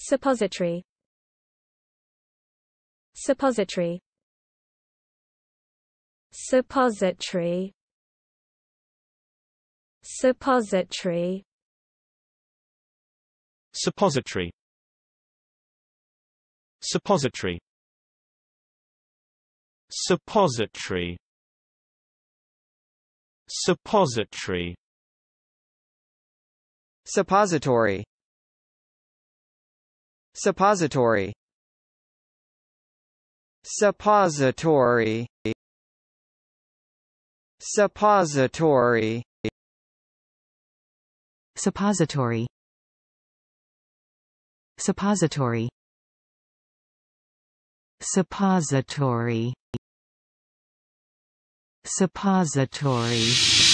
Suppository Suppository Suppository Suppository Suppository Suppository Suppository Suppository Suppository Suppository Suppository Suppository Suppository Suppository Suppository Suppository